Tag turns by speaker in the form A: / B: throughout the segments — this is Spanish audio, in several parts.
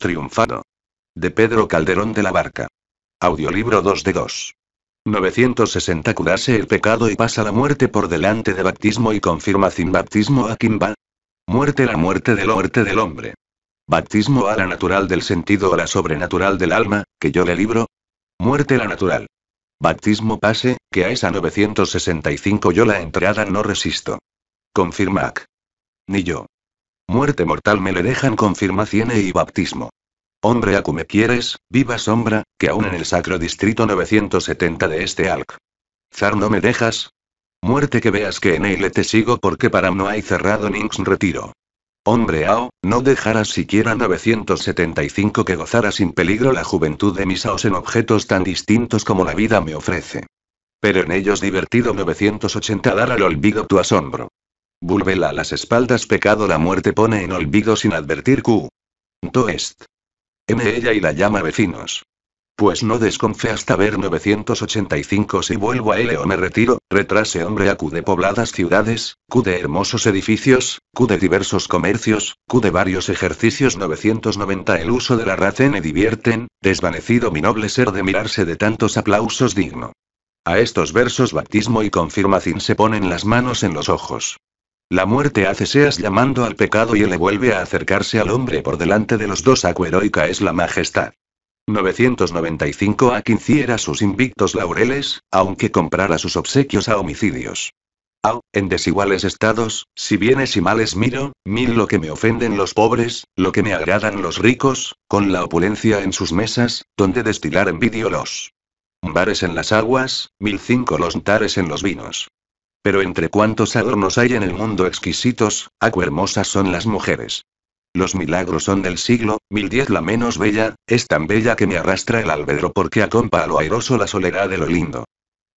A: Triunfado. De Pedro Calderón de la Barca. Audiolibro 2 de 2. 960 Curase el pecado y pasa la muerte por delante de baptismo y confirma sin baptismo a quien va. Muerte la muerte del muerte del hombre. Baptismo a la natural del sentido o la sobrenatural del alma, que yo le libro. Muerte la natural. Baptismo pase, que a esa 965 yo la entrada no resisto. Confirma Ni yo. Muerte mortal me le dejan confirmación e y bautismo. Hombre acu me quieres, viva sombra, que aún en el sacro distrito 970 de este alc. Zar no me dejas. Muerte que veas que en él te sigo porque para no hay cerrado nings retiro. Hombre ao, no dejarás siquiera 975 que gozara sin peligro la juventud de mis aos en objetos tan distintos como la vida me ofrece. Pero en ellos divertido 980 dar al olvido tu asombro a las espaldas pecado la muerte pone en olvido sin advertir Q. To M ella y la llama vecinos. Pues no desconfe hasta ver 985 si vuelvo a L o me retiro, retrase hombre a Q de pobladas ciudades, Q de hermosos edificios, Q de diversos comercios, Q de varios ejercicios 990 el uso de la raza me divierten, desvanecido mi noble ser de mirarse de tantos aplausos digno. A estos versos baptismo y confirmación se ponen las manos en los ojos. La muerte hace seas llamando al pecado y le vuelve a acercarse al hombre por delante de los dos. Acueroica es la majestad. 995 a era sus invictos laureles, aunque comprara sus obsequios a homicidios. Au, en desiguales estados, si bienes y males miro, mil lo que me ofenden los pobres, lo que me agradan los ricos, con la opulencia en sus mesas, donde destilar envidio los bares en las aguas, mil cinco los tares en los vinos. Pero entre cuantos adornos hay en el mundo exquisitos, acu hermosas son las mujeres. Los milagros son del siglo, mil diez la menos bella, es tan bella que me arrastra el albedro porque acompa a lo airoso la soledad de lo lindo.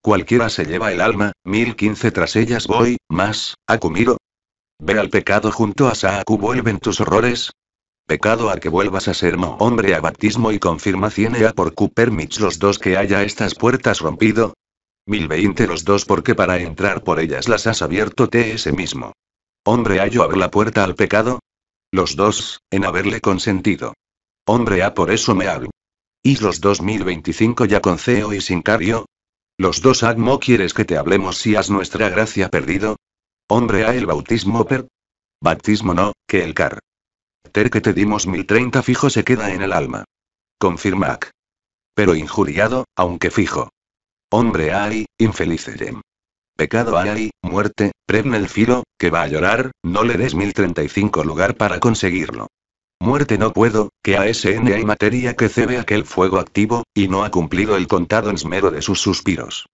A: Cualquiera se lleva el alma, mil quince tras ellas voy, más, acu miro. Ve al pecado junto a Saaku vuelven tus horrores, Pecado a que vuelvas a ser no hombre a baptismo y confirma a por Cooper los dos que haya estas puertas rompido, 1020 los dos porque para entrar por ellas las has abierto te ese mismo. Hombre A yo abro la puerta al pecado. Los dos, en haberle consentido. Hombre ha por eso me hago. Y los dos veinticinco ya con CEO y sin cario. Los dos Agmo quieres que te hablemos si has nuestra gracia perdido. Hombre ha el bautismo per. Bautismo no, que el car. Ter que te dimos 1030 fijo se queda en el alma. Confirma Pero injuriado, aunque fijo. Hombre infeliz infelicerem. Pecado hay, muerte, prevne el filo, que va a llorar, no le des 1035 lugar para conseguirlo. Muerte no puedo, que a SN hay materia que cebe aquel fuego activo, y no ha cumplido el contado esmero de sus suspiros.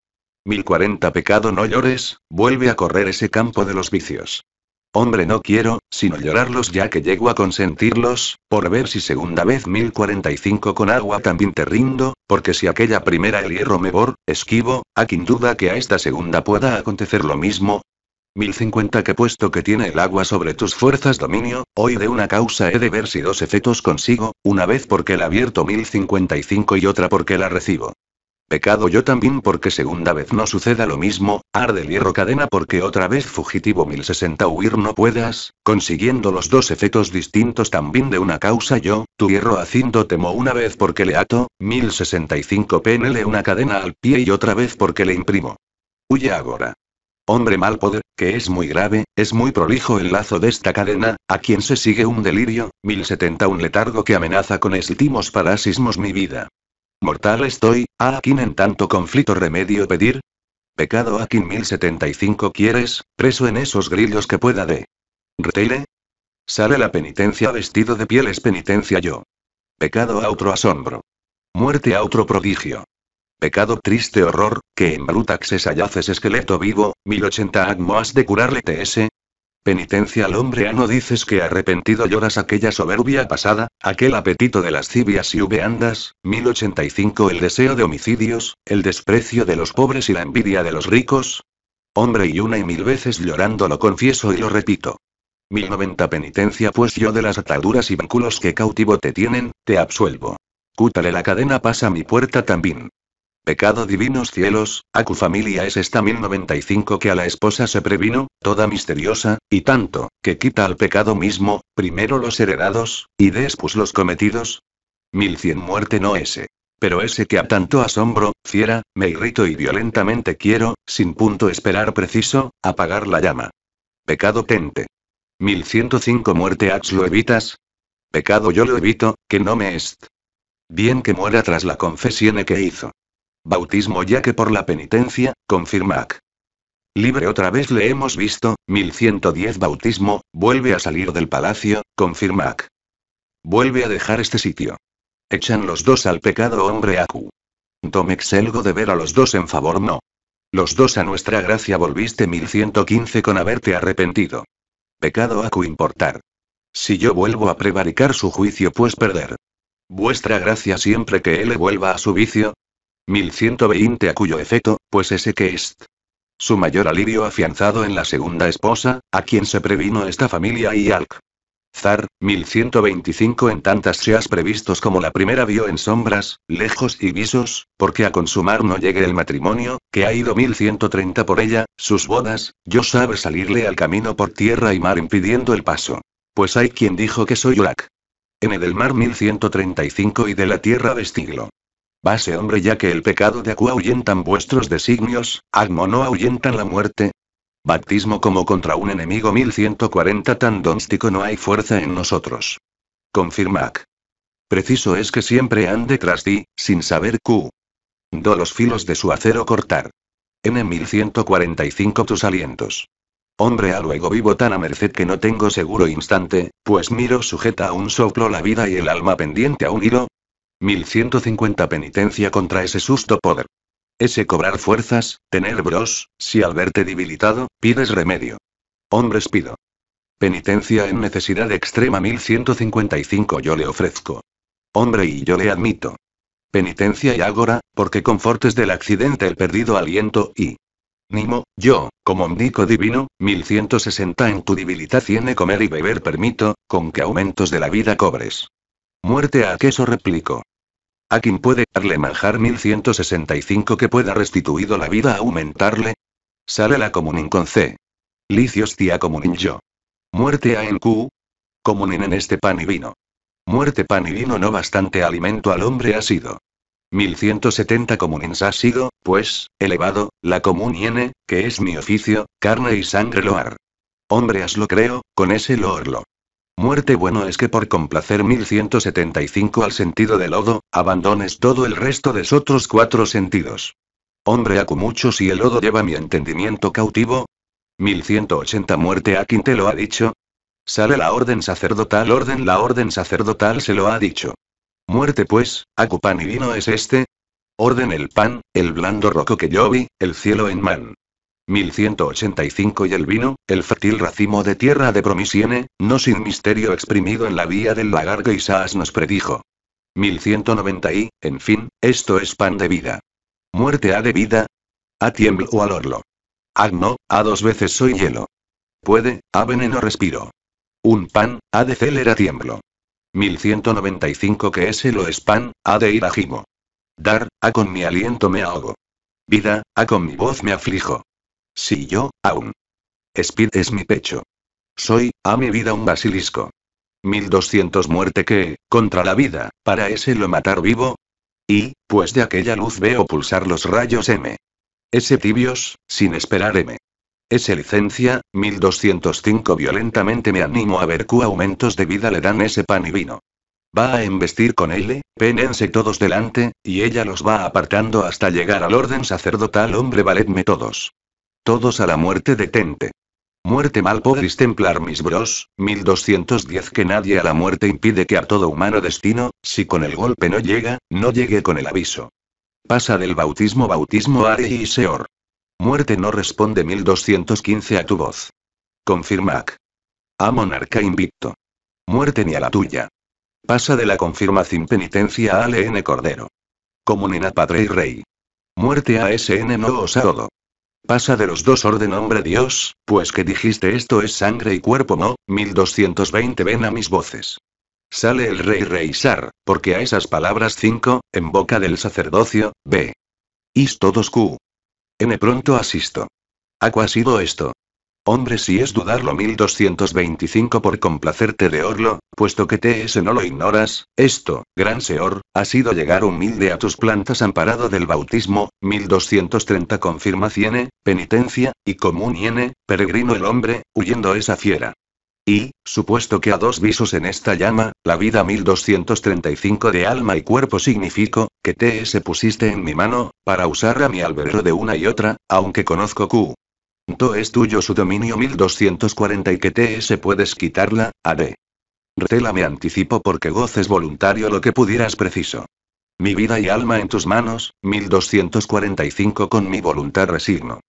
A: 1040 Pecado no llores, vuelve a correr ese campo de los vicios. Hombre, no quiero, sino llorarlos ya que llego a consentirlos, por ver si segunda vez 1045 con agua también te rindo, porque si aquella primera el hierro me bor, esquivo, a quien duda que a esta segunda pueda acontecer lo mismo, 1050 que puesto que tiene el agua sobre tus fuerzas dominio, hoy de una causa he de ver si dos efectos consigo, una vez porque la abierto 1055 y otra porque la recibo. Pecado yo también porque segunda vez no suceda lo mismo, arde el hierro cadena porque otra vez fugitivo 1060 huir no puedas, consiguiendo los dos efectos distintos también de una causa yo, tu hierro haciendo temo una vez porque le ato, 1065 PNL una cadena al pie y otra vez porque le imprimo. Huye ahora. Hombre mal poder, que es muy grave, es muy prolijo el lazo de esta cadena, a quien se sigue un delirio, 1070 un letargo que amenaza con estimos parasismos mi vida. Mortal estoy, a quién en tanto conflicto remedio pedir. Pecado a quien 1075 quieres, preso en esos grillos que pueda de. Reteire. Sale la penitencia vestido de pieles penitencia yo. Pecado a otro asombro. Muerte a otro prodigio. Pecado triste horror, que en Brutaxes hallaces esqueleto vivo, 1080 agmo has de curarle TS, penitencia al hombre no dices que arrepentido lloras aquella soberbia pasada, aquel apetito de lascivias y ubeandas, 1085 el deseo de homicidios, el desprecio de los pobres y la envidia de los ricos. Hombre y una y mil veces llorando lo confieso y lo repito. 1090 penitencia pues yo de las ataduras y vínculos que cautivo te tienen, te absuelvo. Cútale la cadena pasa mi puerta también. Pecado divinos cielos, a cu familia es esta 1095 que a la esposa se previno, toda misteriosa, y tanto, que quita al pecado mismo, primero los heredados, y después los cometidos. 1100 muerte no ese. Pero ese que a tanto asombro, fiera, me irrito y violentamente quiero, sin punto esperar preciso, apagar la llama. Pecado tente. 1105 muerte ax lo evitas. Pecado yo lo evito, que no me est. Bien que muera tras la confesión que hizo bautismo ya que por la penitencia, confirma Libre otra vez le hemos visto, 1110 bautismo, vuelve a salir del palacio, confirma Vuelve a dejar este sitio. Echan los dos al pecado hombre Acu. Tomex excelgo de ver a los dos en favor no. Los dos a nuestra gracia volviste 1115 con haberte arrepentido. Pecado Acu importar. Si yo vuelvo a prevaricar su juicio pues perder. Vuestra gracia siempre que él vuelva a su vicio, 1120 a cuyo efecto, pues ese que es su mayor alivio afianzado en la segunda esposa, a quien se previno esta familia y Alc. Zar, 1125 en tantas seas previstos como la primera vio en sombras, lejos y visos, porque a consumar no llegue el matrimonio, que ha ido 1130 por ella, sus bodas, yo sabe salirle al camino por tierra y mar impidiendo el paso. Pues hay quien dijo que soy en el del mar 1135 y de la tierra vestiglo. Vase hombre ya que el pecado de Aku ahuyentan vuestros designios, Agmo no ahuyentan la muerte. Baptismo como contra un enemigo 1140 tan dónstico no hay fuerza en nosotros. Confirmac. Preciso es que siempre ande tras ti, sin saber Q. Do los filos de su acero cortar. N 1145 tus alientos. Hombre a luego vivo tan a merced que no tengo seguro instante, pues miro sujeta a un soplo la vida y el alma pendiente a un hilo, 1150 penitencia contra ese susto poder. Ese cobrar fuerzas, tener bros, si al verte debilitado, pides remedio. Hombres pido. Penitencia en necesidad extrema 1155 yo le ofrezco. Hombre y yo le admito. Penitencia y agora, porque confortes del accidente el perdido aliento y... Nimo, yo, como omnico divino, 1160 en tu debilidad tiene comer y beber permito, con que aumentos de la vida cobres. Muerte a queso replico. ¿A quién puede darle manjar 1165 que pueda restituido la vida a aumentarle. Sale la comunin con C. Licios tía comunin yo. Muerte a en Q. Comunin en este pan y vino. Muerte pan y vino no bastante alimento al hombre ha sido. 1170 comunins ha sido, pues, elevado, la comuniene, que es mi oficio, carne y sangre loar. Hombre as lo creo, con ese loorlo. Muerte bueno es que por complacer 1175 al sentido del lodo, abandones todo el resto de otros cuatro sentidos. Hombre acu mucho si el lodo lleva mi entendimiento cautivo. 1180 muerte a quien te lo ha dicho. Sale la orden sacerdotal orden la orden sacerdotal se lo ha dicho. Muerte pues, acu pan y vino es este. Orden el pan, el blando roco que yo vi, el cielo en man. 1185 y el vino, el fértil racimo de tierra de Promisiene, no sin misterio exprimido en la vía del lagar que Isaas nos predijo. 1190 y, en fin, esto es pan de vida. ¿Muerte ha de vida? A tiemblo o al orlo. Agno, a dos veces soy hielo. Puede, a veneno respiro. Un pan, ha de celer a tiemblo. 1195 que ese lo es pan, ha de ir a Dar, a con mi aliento me ahogo. Vida, a con mi voz me aflijo. Si yo, aún. Speed es mi pecho. Soy, a mi vida, un basilisco. 1200 muerte que, contra la vida, para ese lo matar vivo. Y, pues de aquella luz veo pulsar los rayos M. Ese tibios, sin esperar M. Ese licencia, 1205 violentamente me animo a ver cu aumentos de vida le dan ese pan y vino. Va a embestir con L, pénense todos delante, y ella los va apartando hasta llegar al orden sacerdotal hombre valedme todos. Todos a la muerte detente. Muerte mal puede templar mis bros, 1210 que nadie a la muerte impide que a todo humano destino, si con el golpe no llega, no llegue con el aviso. Pasa del bautismo bautismo are y seor. Muerte no responde 1215 a tu voz. Confirmac. A monarca invicto. Muerte ni a la tuya. Pasa de la confirma sin penitencia a LN Cordero. Comunidad Padre y Rey. Muerte a SN no os Pasa de los dos orden hombre Dios, pues que dijiste esto es sangre y cuerpo no, 1220 ven a mis voces. Sale el rey Reisar, porque a esas palabras cinco, en boca del sacerdocio, ve. Is todos Q. N pronto asisto. ¿Ha sido esto? Hombre, si es dudarlo 1225 por complacerte de Orlo, puesto que TS no lo ignoras, esto, gran seor, ha sido llegar humilde a tus plantas amparado del bautismo, 1230 confirma penitencia, y común comuniene, peregrino el hombre, huyendo esa fiera. Y, supuesto que a dos visos en esta llama, la vida 1235 de alma y cuerpo significo, que TS pusiste en mi mano, para usar a mi alberro de una y otra, aunque conozco Q, es tuyo su dominio 1240 y que TS puedes quitarla, haré. Retela me anticipo porque goces voluntario lo que pudieras preciso. Mi vida y alma en tus manos, 1245 con mi voluntad resigno.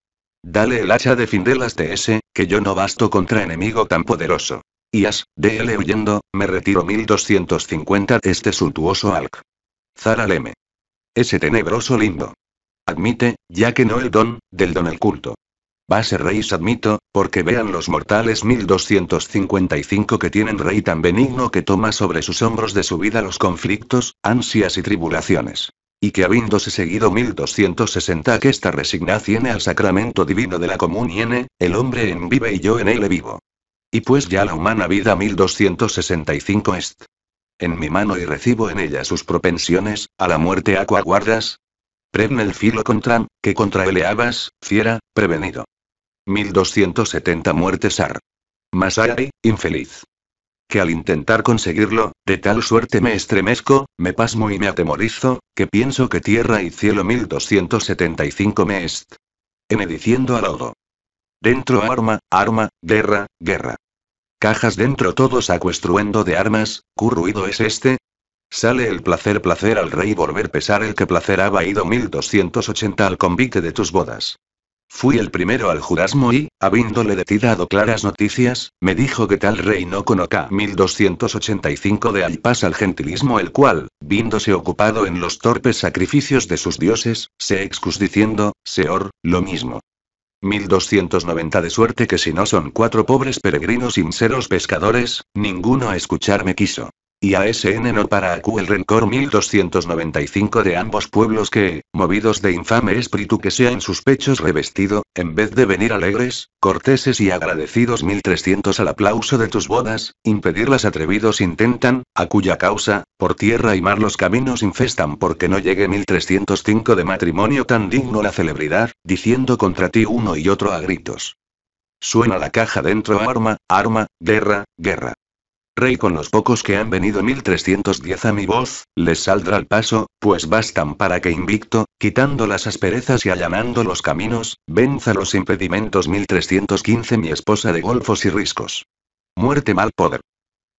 A: Dale el hacha de Findelas TS, que yo no basto contra enemigo tan poderoso. Y as, DL huyendo, me retiro 1250 este suntuoso alc. Zara Leme. Ese tenebroso lindo. Admite, ya que no el don, del don el culto. Va ser Reis admito, porque vean los mortales 1255 que tienen Rey tan benigno que toma sobre sus hombros de su vida los conflictos, ansias y tribulaciones. Y que habiéndose seguido 1260 que esta resignación al sacramento divino de la comunión, el hombre en vive y yo en él vivo. Y pues ya la humana vida 1265 est. En mi mano y recibo en ella sus propensiones, a la muerte aqua guardas, el filo contra, que contra eleabas, fiera, prevenido. 1270 muertes AR. Masari, infeliz. Que al intentar conseguirlo, de tal suerte me estremezco, me pasmo y me atemorizo, que pienso que tierra y cielo 1275 me est. diciendo a lodo. Dentro arma, arma, guerra, guerra. Cajas dentro todos acuestruendo de armas, ¿cu ruido es este? Sale el placer placer al rey volver pesar el que placer ha ido 1280 al convite de tus bodas. Fui el primero al Jurasmo y, habiéndole dado claras noticias, me dijo que tal rey no 1285 de alpas al gentilismo el cual, viéndose ocupado en los torpes sacrificios de sus dioses, se excus diciendo, Seor, lo mismo. 1290 de suerte que si no son cuatro pobres peregrinos sinceros pescadores, ninguno a escucharme quiso y a ese no para acu el rencor 1295 de ambos pueblos que, movidos de infame espíritu que sea en sus pechos revestido, en vez de venir alegres, corteses y agradecidos 1300 al aplauso de tus bodas, impedirlas atrevidos intentan, a cuya causa, por tierra y mar los caminos infestan porque no llegue 1305 de matrimonio tan digno la celebridad, diciendo contra ti uno y otro a gritos. Suena la caja dentro arma, arma, guerra, guerra. Rey con los pocos que han venido 1310 a mi voz, les saldrá el paso, pues bastan para que invicto, quitando las asperezas y allanando los caminos, venza los impedimentos 1315 mi esposa de golfos y riscos. Muerte mal poder.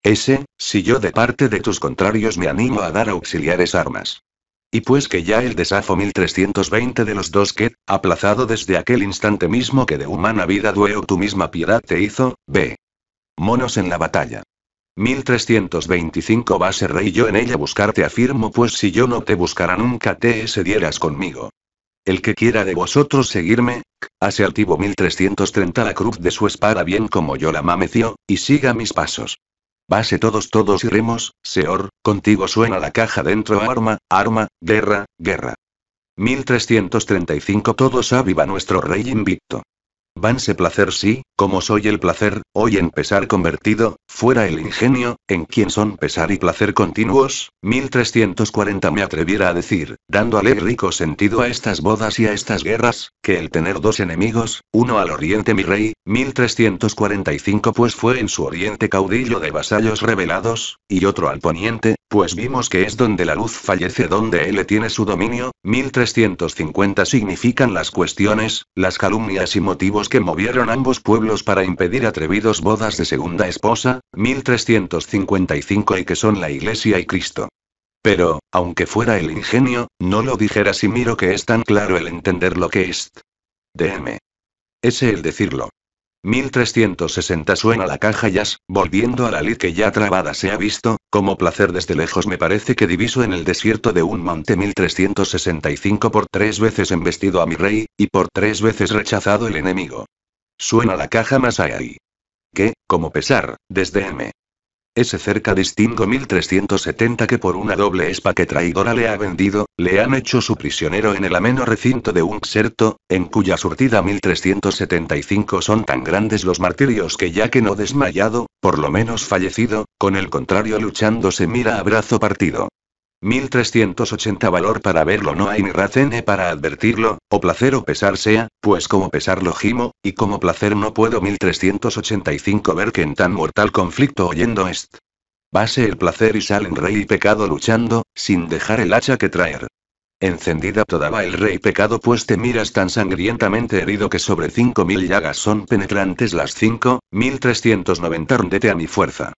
A: Ese, si yo de parte de tus contrarios me animo a dar auxiliares armas. Y pues que ya el desafo 1320 de los dos que, aplazado desde aquel instante mismo que de humana vida dueo tu misma piedad te hizo, ve. Monos en la batalla. 1325 va rey yo en ella buscarte afirmo pues si yo no te buscara nunca te sedieras conmigo. El que quiera de vosotros seguirme, hace altivo 1330 la cruz de su espada bien como yo la mameció, y siga mis pasos. Base todos todos iremos, remos, Seor, contigo suena la caja dentro arma, arma, guerra, guerra. 1335 todos aviva nuestro rey invicto. Vanse placer sí, como soy el placer, hoy en pesar convertido, fuera el ingenio, en quien son pesar y placer continuos, 1340 me atreviera a decir, dando dándole rico sentido a estas bodas y a estas guerras, que el tener dos enemigos, uno al oriente mi rey, 1345 pues fue en su oriente caudillo de vasallos rebelados, y otro al poniente, pues vimos que es donde la luz fallece donde él tiene su dominio, 1350 significan las cuestiones, las calumnias y motivos que movieron ambos pueblos para impedir atrevidos bodas de segunda esposa, 1355 y que son la Iglesia y Cristo. Pero, aunque fuera el ingenio, no lo dijera si miro que es tan claro el entender lo que es. DM. Ese el decirlo. 1360 suena la caja yas, volviendo a la lid que ya trabada se ha visto, como placer desde lejos me parece que diviso en el desierto de un monte 1365 por tres veces embestido a mi rey, y por tres veces rechazado el enemigo. Suena la caja más ahí. Que, como pesar, desde M ese cerca distingo 1370 que por una doble espa que traidora le ha vendido, le han hecho su prisionero en el ameno recinto de un xerto, en cuya surtida 1375 son tan grandes los martirios que ya que no desmayado, por lo menos fallecido, con el contrario luchando se mira a brazo partido. 1380 valor para verlo no hay ni racene para advertirlo, o placer o pesar sea, pues como pesar lo gimo, y como placer no puedo 1385 ver que en tan mortal conflicto oyendo est. Base el placer y salen rey y pecado luchando, sin dejar el hacha que traer. Encendida todavía el rey pecado pues te miras tan sangrientamente herido que sobre cinco mil llagas son penetrantes las cinco, 1390 rondete a mi fuerza.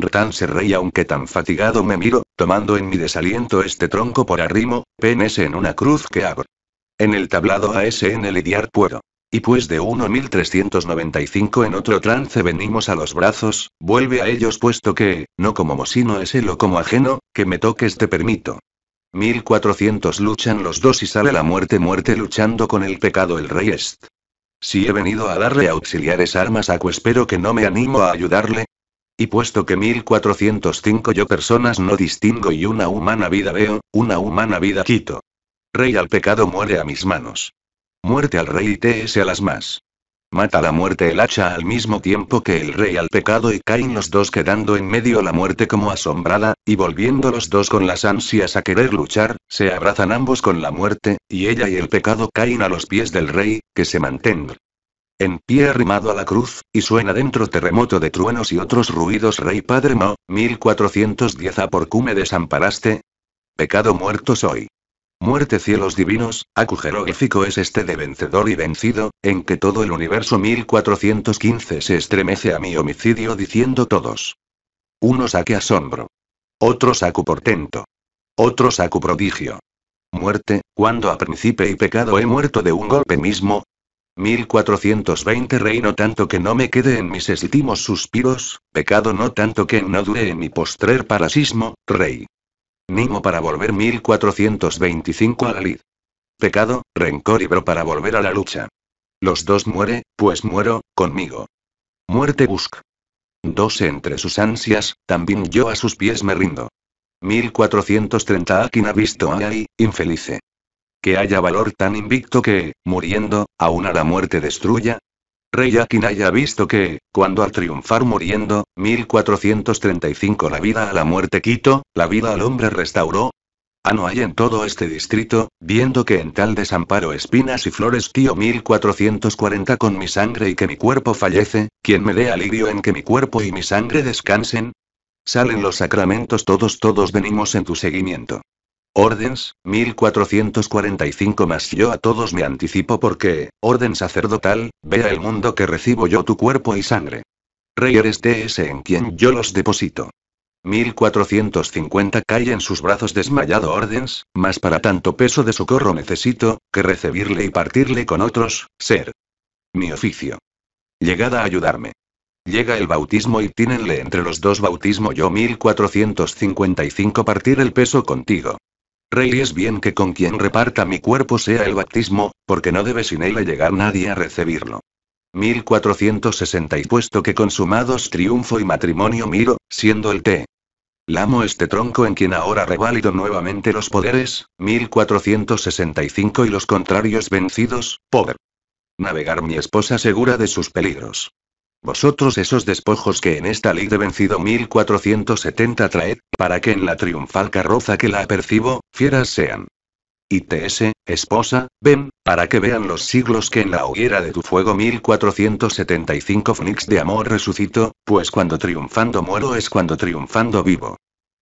A: Retan se rey aunque tan fatigado me miro, tomando en mi desaliento este tronco por arrimo, PNS en una cruz que abro. En el tablado ASN lidiar puedo. Y pues de 1395 en otro trance venimos a los brazos, vuelve a ellos puesto que, no como mosino es el o como ajeno, que me toques te permito. 1400 luchan los dos y sale la muerte muerte luchando con el pecado el rey est. Si he venido a darle auxiliares armas a espero que no me animo a ayudarle, y puesto que 1405 yo personas no distingo y una humana vida veo, una humana vida quito. Rey al pecado muere a mis manos. Muerte al rey y TS a las más. Mata la muerte el hacha al mismo tiempo que el rey al pecado y caen los dos quedando en medio la muerte como asombrada, y volviendo los dos con las ansias a querer luchar, se abrazan ambos con la muerte, y ella y el pecado caen a los pies del rey, que se mantenga en pie arrimado a la cruz, y suena dentro terremoto de truenos y otros ruidos Rey Padre No, 1410 A por me desamparaste. Pecado muerto soy. Muerte cielos divinos, acu jeroglífico es este de vencedor y vencido, en que todo el universo 1415 se estremece a mi homicidio diciendo todos. Uno saque asombro. Otro saco portento. Otro cu prodigio. Muerte, cuando a príncipe y pecado he muerto de un golpe mismo, 1420 Reino tanto que no me quede en mis estimos suspiros, pecado no tanto que no dure en mi postrer parasismo, rey. Nimo para volver 1425 a la lid. Pecado, rencor y bro para volver a la lucha. Los dos muere, pues muero, conmigo. Muerte busc. Dos entre sus ansias, también yo a sus pies me rindo. 1430 Akin ha visto a infelice que haya valor tan invicto que, muriendo, aún a la muerte destruya? Rey Akin haya visto que, cuando al triunfar muriendo, 1435 la vida a la muerte quito, la vida al hombre restauró. Ah no hay en todo este distrito, viendo que en tal desamparo espinas y flores tío 1440 con mi sangre y que mi cuerpo fallece, quien me dé alivio en que mi cuerpo y mi sangre descansen. Salen los sacramentos todos todos venimos en tu seguimiento. Ordens, 1445 más yo a todos me anticipo porque, orden sacerdotal, vea el mundo que recibo yo tu cuerpo y sangre. Rey eres de ese en quien yo los deposito. 1450 cae en sus brazos desmayado Ordens, más para tanto peso de socorro necesito, que recibirle y partirle con otros, ser. Mi oficio. Llegada a ayudarme. Llega el bautismo y tínenle entre los dos bautismo yo 1455 partir el peso contigo. Rey es bien que con quien reparta mi cuerpo sea el bautismo, porque no debe sin él llegar nadie a recibirlo. 1460 y puesto que consumados triunfo y matrimonio miro, siendo el té. Lamo este tronco en quien ahora reválido nuevamente los poderes, 1465 y los contrarios vencidos, poder. Navegar mi esposa segura de sus peligros. Vosotros esos despojos que en esta ley de vencido 1470 traed, para que en la triunfal carroza que la apercibo, fieras sean. Y TS, esposa, ven, para que vean los siglos que en la hoguera de tu fuego 1475 Fnix de amor resucito, pues cuando triunfando muero es cuando triunfando vivo.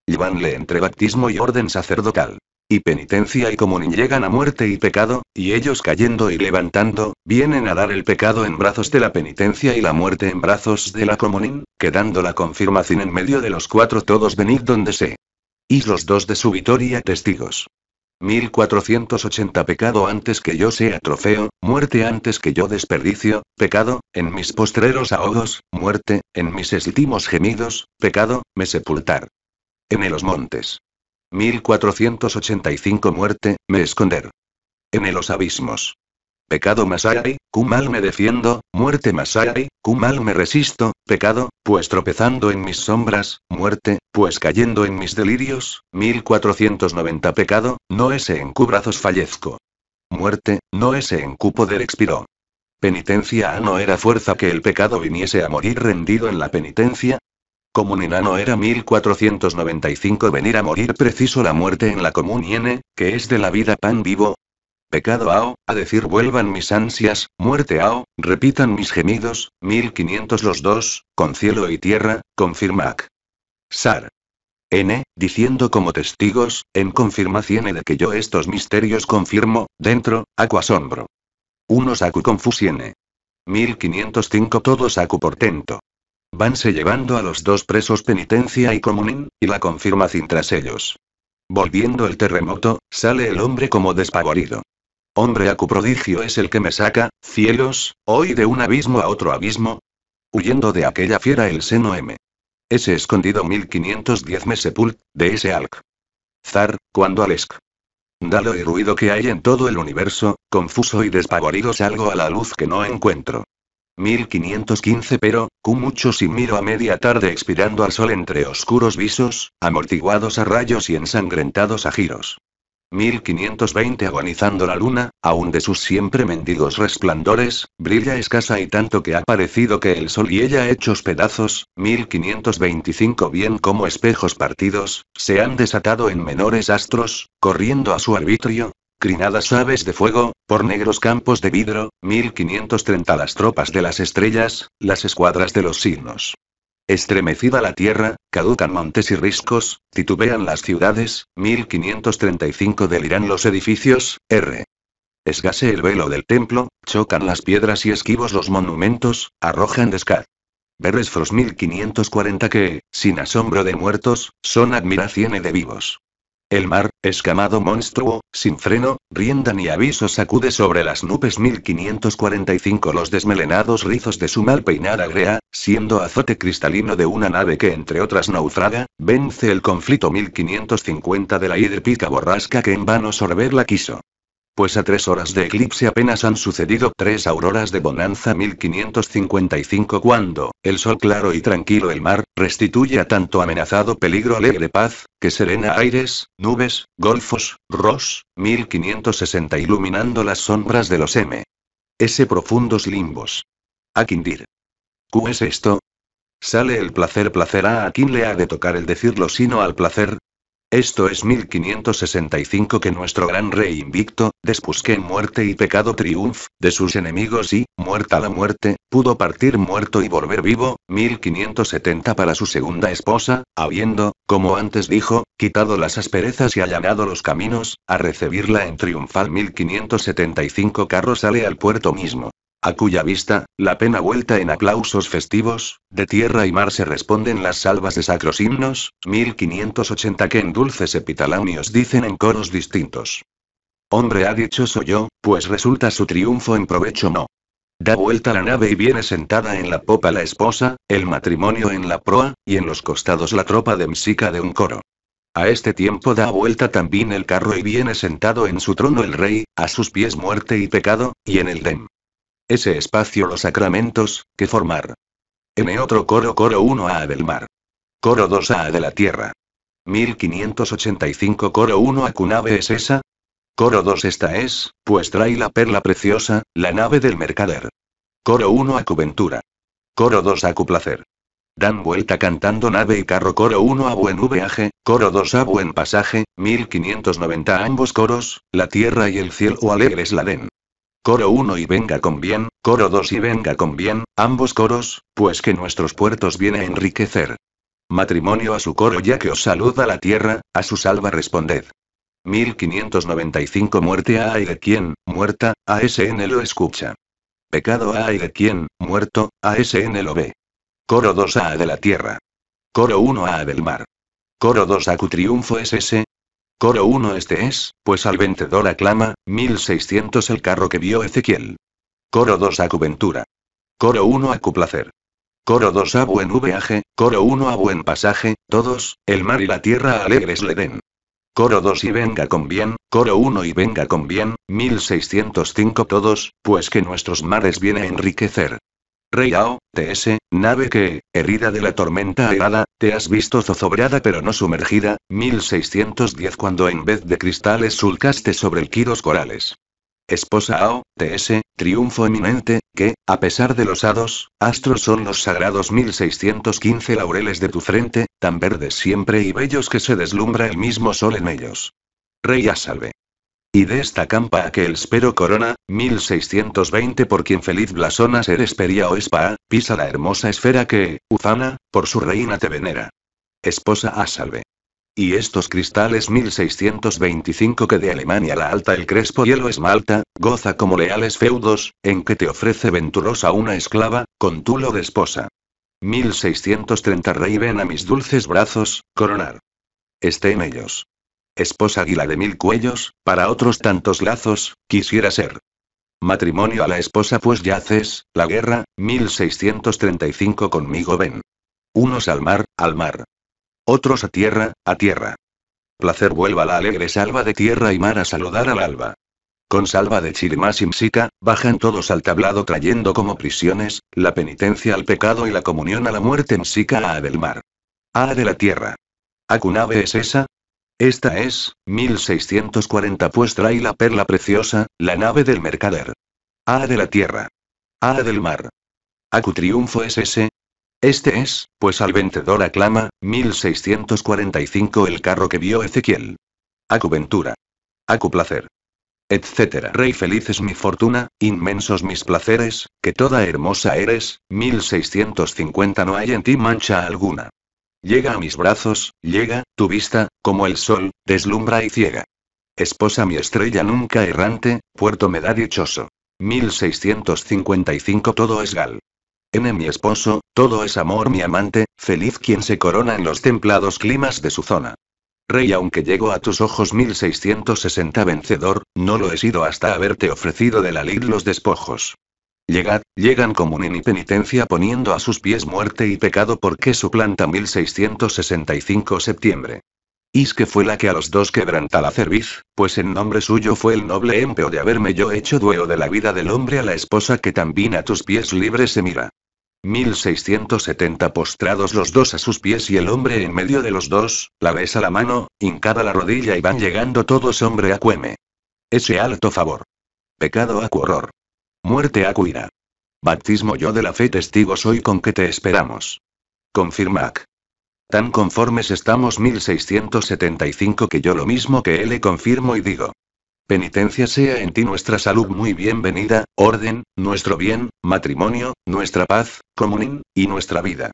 A: Llévanle entre baptismo y orden sacerdotal y penitencia y común llegan a muerte y pecado, y ellos cayendo y levantando, vienen a dar el pecado en brazos de la penitencia y la muerte en brazos de la comunín, quedando la confirmación en medio de los cuatro todos venid donde sé. Y los dos de su victoria testigos. 1480 Pecado antes que yo sea trofeo, muerte antes que yo desperdicio, pecado, en mis postreros ahogos, muerte, en mis estimos gemidos, pecado, me sepultar. En los montes. 1485 Muerte, me esconder. En los abismos. Pecado Masari, Kumal mal me defiendo, muerte Masari, Q mal me resisto, pecado, pues tropezando en mis sombras, muerte, pues cayendo en mis delirios, 1490 Pecado, no ese en cu brazos fallezco. Muerte, no ese en cu poder expiró. Penitencia ah, no era fuerza que el pecado viniese a morir rendido en la penitencia, como enano era 1495 venir a morir preciso la muerte en la común n que es de la vida pan vivo. Pecado ao, a decir vuelvan mis ansias, muerte ao, repitan mis gemidos, 1500 los dos, con cielo y tierra, confirmac. Sar. N, diciendo como testigos, en confirmación de que yo estos misterios confirmo, dentro, acu asombro. Uno acu confusione. 1505 todos acu portento. Vanse llevando a los dos presos penitencia y comunín, y la confirma sin tras ellos. Volviendo el terremoto, sale el hombre como despavorido. Hombre prodigio es el que me saca, cielos, hoy de un abismo a otro abismo. Huyendo de aquella fiera el seno M. Ese escondido 1510 me sepult, de ese alc. Zar, cuando alesc. Dalo y ruido que hay en todo el universo, confuso y despavorido salgo a la luz que no encuentro. 1515 pero, cu mucho si miro a media tarde expirando al sol entre oscuros visos, amortiguados a rayos y ensangrentados a giros. 1520 agonizando la luna, aún de sus siempre mendigos resplandores, brilla escasa y tanto que ha parecido que el sol y ella hechos pedazos, 1525 bien como espejos partidos, se han desatado en menores astros, corriendo a su arbitrio, crinadas aves de fuego, por negros campos de vidro, 1530 las tropas de las estrellas, las escuadras de los signos. Estremecida la tierra, caducan montes y riscos, titubean las ciudades, 1535 delirán los edificios, R. Esgase el velo del templo, chocan las piedras y esquivos los monumentos, arrojan Verres Berresfros 1540 que, sin asombro de muertos, son admiración de vivos. El mar, escamado monstruo, sin freno, rienda ni aviso sacude sobre las nubes 1545 los desmelenados rizos de su mal peinada grea, siendo azote cristalino de una nave que entre otras naufraga, vence el conflicto 1550 de la hidrípica borrasca que en vano sorberla quiso. Pues a tres horas de eclipse apenas han sucedido tres auroras de bonanza 1555 cuando, el sol claro y tranquilo el mar, restituye a tanto amenazado peligro alegre paz, que serena aires, nubes, golfos, ros, 1560 iluminando las sombras de los M. S profundos limbos. akindir ¿Qué es esto? Sale el placer placer ah, a quien le ha de tocar el decirlo sino al placer, esto es 1565 que nuestro gran rey invicto, después que muerte y pecado triunf, de sus enemigos y, muerta la muerte, pudo partir muerto y volver vivo, 1570 para su segunda esposa, habiendo, como antes dijo, quitado las asperezas y allanado los caminos, a recibirla en triunfal 1575 carro sale al puerto mismo, a cuya vista, la pena vuelta en aplausos festivos, de tierra y mar se responden las salvas de sacros himnos, 1580 que en dulces epitalamios dicen en coros distintos. Hombre ha dicho soy yo, pues resulta su triunfo en provecho no. Da vuelta la nave y viene sentada en la popa la esposa, el matrimonio en la proa, y en los costados la tropa de msica de un coro. A este tiempo da vuelta también el carro y viene sentado en su trono el rey, a sus pies muerte y pecado, y en el dem. Ese espacio los sacramentos, que formar. M otro coro coro 1A del mar. Coro 2A de la tierra. 1585 coro 1 a nave es esa. Coro 2 esta es, pues trae la perla preciosa, la nave del mercader. Coro 1 a cuventura. Coro 2 a cuplacer. Dan vuelta cantando nave y carro coro 1 a buen viaje, coro 2 a buen pasaje, 1590 ambos coros, la tierra y el cielo alegres la den. Coro 1 y venga con bien, coro 2 y venga con bien, ambos coros, pues que nuestros puertos viene a enriquecer. Matrimonio a su coro ya que os saluda la tierra, a su salva responded. 1595 Muerte a hay de quien, muerta, ASN lo escucha. Pecado a hay de quien, muerto, ASN lo ve. Coro 2 A de la tierra. Coro 1 A del mar. Coro 2 A Cu triunfo SS, Coro 1 Este es, pues al vencedor aclama, 1600 el carro que vio Ezequiel. Coro 2 A Ventura. Coro 1 A Placer. Coro 2 A Buen Viaje, Coro 1 A Buen Pasaje, todos, el mar y la tierra alegres le den. Coro 2 y venga con bien, coro 1 y venga con bien, 1605 todos, pues que nuestros mares viene a enriquecer. Rey Ao, TS, nave que, herida de la tormenta helada, te has visto zozobrada pero no sumergida, 1610 cuando en vez de cristales sulcaste sobre el Kiros Corales. Esposa Ao, TS, triunfo eminente, que, a pesar de los hados, astros son los sagrados 1615 laureles de tu frente, tan verdes siempre y bellos que se deslumbra el mismo sol en ellos. Rey Asalve. salve. Y de esta campa a que el espero corona, 1620 por quien feliz blasona ser espería o espa, pisa la hermosa esfera que, Uzana, por su reina te venera. Esposa a salve. Y estos cristales 1625 que de Alemania la alta el crespo hielo esmalta, goza como leales feudos, en que te ofrece venturosa una esclava, con tulo de esposa. 1630 Rey ven a mis dulces brazos, coronar. Esté en ellos esposa águila de mil cuellos, para otros tantos lazos, quisiera ser. Matrimonio a la esposa pues yaces, la guerra, 1635 conmigo ven. Unos al mar, al mar. Otros a tierra, a tierra. Placer vuelva la alegre salva de tierra y mar a saludar al alba. Con salva de y Msika, bajan todos al tablado trayendo como prisiones, la penitencia al pecado y la comunión a la muerte en a del mar. A de la tierra. Acunabe es esa, esta es, 1640 pues trae la perla preciosa, la nave del mercader. A de la tierra. A del mar. cu triunfo es ese. Este es, pues al vencedor aclama, 1645 el carro que vio Ezequiel. cu ventura. cu placer Etcétera. Rey feliz es mi fortuna, inmensos mis placeres, que toda hermosa eres, 1650 no hay en ti mancha alguna. Llega a mis brazos, llega, tu vista, como el sol, deslumbra y ciega. Esposa mi estrella nunca errante, puerto me da dichoso. 1655 Todo es gal. N mi esposo, todo es amor mi amante, feliz quien se corona en los templados climas de su zona. Rey, aunque llego a tus ojos 1660 vencedor, no lo he sido hasta haberte ofrecido de la lid los despojos. Llegad, llegan como y penitencia poniendo a sus pies muerte y pecado porque su planta 1665 septiembre. que fue la que a los dos quebranta la cerviz, pues en nombre suyo fue el noble empeo de haberme yo hecho dueo de la vida del hombre a la esposa que también a tus pies libre se mira. 1670 postrados los dos a sus pies y el hombre en medio de los dos, la besa la mano, hincada la rodilla y van llegando todos hombre a cueme. Ese alto favor. Pecado a horror. Muerte a Cuira. Baptismo yo de la fe testigo soy con que te esperamos. Confirma. Tan conformes estamos 1675 que yo lo mismo que él le confirmo y digo. Penitencia sea en ti nuestra salud muy bienvenida, orden, nuestro bien, matrimonio, nuestra paz, comunín, y nuestra vida.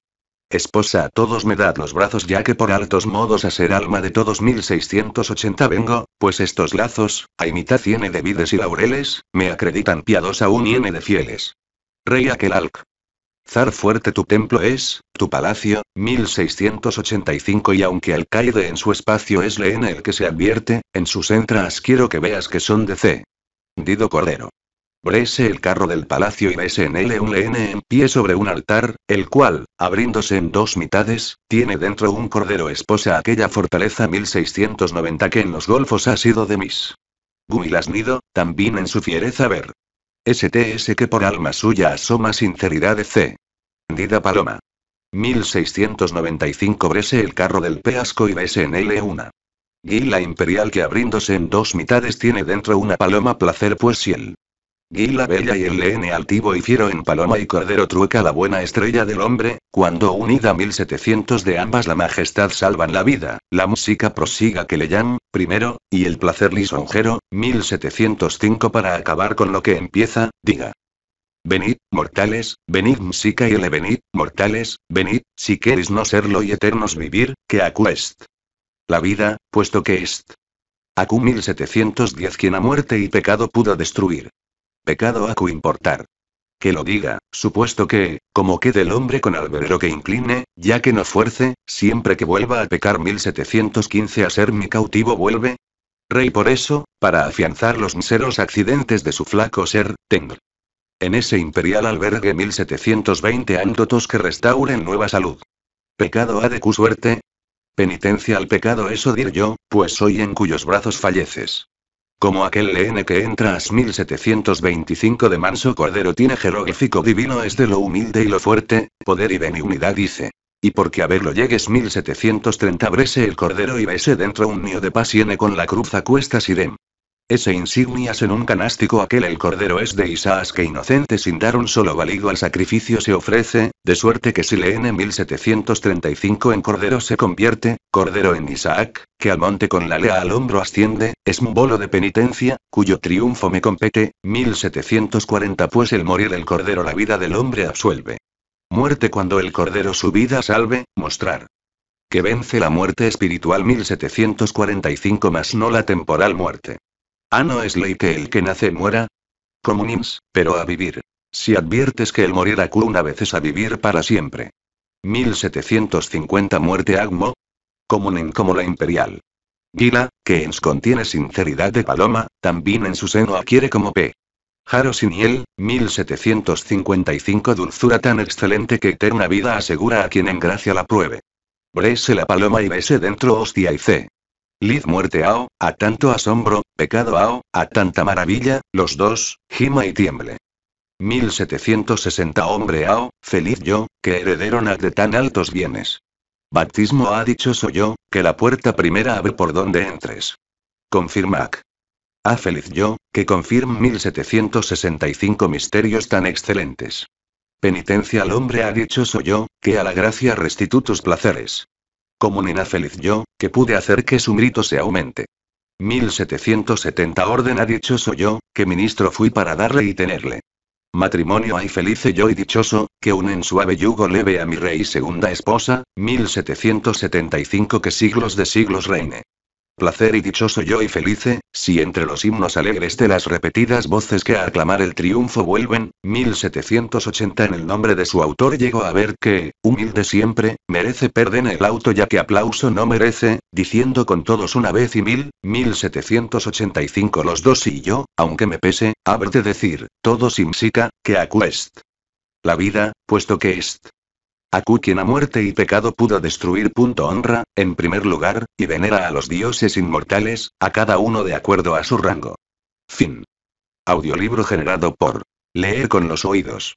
A: Esposa a todos me dad los brazos ya que por altos modos a ser alma de todos 1680 vengo, pues estos lazos, a mitad de vides y laureles, me acreditan piadosa un n de fieles. Rey aquel alc. Zar fuerte tu templo es, tu palacio, 1685 y aunque alcaide en su espacio es en el que se advierte, en sus entras quiero que veas que son de C. Dido Cordero. Brese el carro del palacio y bese en pie sobre un altar, el cual, abriéndose en dos mitades, tiene dentro un cordero esposa aquella fortaleza 1690 que en los golfos ha sido de mis. Gumilas nido, también en su fiereza ver. STS que por alma suya asoma sinceridad de C. Dida Paloma. 1695 Brese el carro del Peasco y él una. Guila imperial que abriéndose en dos mitades tiene dentro una paloma placer pues si el Guila la bella y el leene altivo y fiero en paloma y cordero trueca la buena estrella del hombre, cuando unida 1700 de ambas la majestad salvan la vida, la música prosiga que le llaman, primero, y el placer lisonjero, 1705 para acabar con lo que empieza, diga. Venid, mortales, venid música y le venid, mortales, venid, si queréis no serlo y eternos vivir, que acuest. La vida, puesto que est. Acu 1710 quien a muerte y pecado pudo destruir, Pecado a cu importar. Que lo diga, supuesto que, como quede el hombre con alberero que incline, ya que no fuerce, siempre que vuelva a pecar 1715 a ser mi cautivo vuelve. Rey por eso, para afianzar los miseros accidentes de su flaco ser, tengo En ese imperial albergue 1720 andotos que restauren nueva salud. Pecado ha de cu suerte. Penitencia al pecado eso dir yo, pues soy en cuyos brazos falleces. Como aquel n que entra a 1725 de Manso Cordero tiene jeroglífico divino es de lo humilde y lo fuerte, poder y benignidad dice. Y porque a verlo llegues 1730 brese el cordero y bese dentro un mío de paz y con la cruz a cuestas dem. Ese insignias en un canástico aquel el cordero es de Isaas que inocente sin dar un solo válido al sacrificio se ofrece, de suerte que si leen en 1735 en cordero se convierte, cordero en Isaac, que al monte con la lea al hombro asciende, es un bolo de penitencia, cuyo triunfo me compete, 1740 pues el morir el cordero la vida del hombre absuelve. Muerte cuando el cordero su vida salve, mostrar que vence la muerte espiritual 1745 más no la temporal muerte. Ah, no es ley que el que nace muera. Como pero a vivir. Si adviertes que el morir Q una vez es a vivir para siempre. 1750 Muerte Agmo. Comunen como la imperial. Gila, que ens contiene sinceridad de paloma, también en su seno adquiere como P. Jaro Siniel, 1755 Dulzura tan excelente que eterna vida asegura a quien en gracia la pruebe. Brese la paloma y bese dentro hostia y c. Lid muerte Ao, a tanto asombro, pecado Ao, a tanta maravilla, los dos, gima y tiemble. 1760 Hombre Ao, feliz yo, que heredero de tan altos bienes. Baptismo ha dicho soy yo, que la puerta primera abre por donde entres. Confirmac. A ah, feliz yo, que y 1765 misterios tan excelentes. Penitencia al hombre ha dicho soy yo, que a la gracia restitu tus placeres. Como feliz yo, que pude hacer que su grito se aumente. 1770 Orden a dichoso yo, que ministro fui para darle y tenerle. Matrimonio hay feliz yo y dichoso, que unen suave yugo leve a mi rey segunda esposa, 1775 que siglos de siglos reine placer y dichoso yo y felice, si entre los himnos alegres de las repetidas voces que a aclamar el triunfo vuelven, 1780 en el nombre de su autor llegó a ver que, humilde siempre, merece en el auto ya que aplauso no merece, diciendo con todos una vez y mil, 1785 los dos y yo, aunque me pese, haber de decir, todos imsica, que acuest. La vida, puesto que est Aku quien a muerte y pecado pudo destruir. honra, en primer lugar, y venera a los dioses inmortales, a cada uno de acuerdo a su rango. Fin. Audiolibro generado por Leer con los oídos.